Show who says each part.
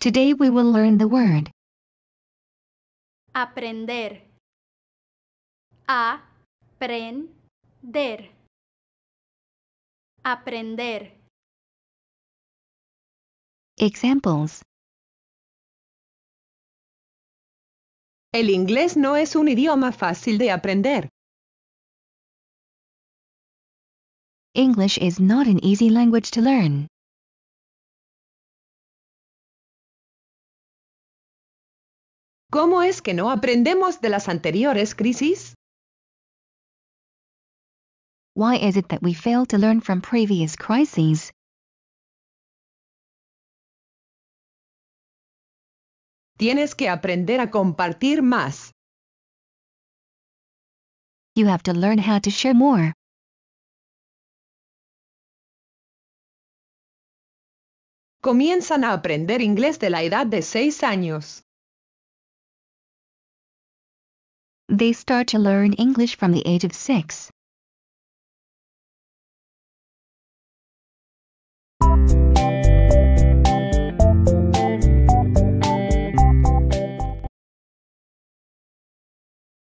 Speaker 1: Today we will learn the word aprender. Aprender. Aprender. Examples. El inglés no es un idioma fácil de aprender. English is not an easy language to learn. ¿Cómo es que no aprendemos de las anteriores crisis? Why is it that we fail to learn from previous crises? Tienes que aprender a compartir más. You have to learn how to share more. Comienzan a aprender inglés de la edad de 6 años. They start to learn English from the age of 6.